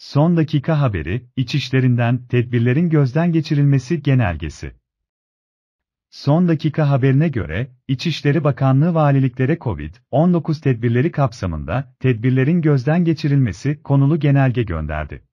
Son dakika haberi, İçişlerinden tedbirlerin gözden geçirilmesi genelgesi. Son dakika haberine göre, İçişleri Bakanlığı valiliklere COVID-19 tedbirleri kapsamında tedbirlerin gözden geçirilmesi konulu genelge gönderdi.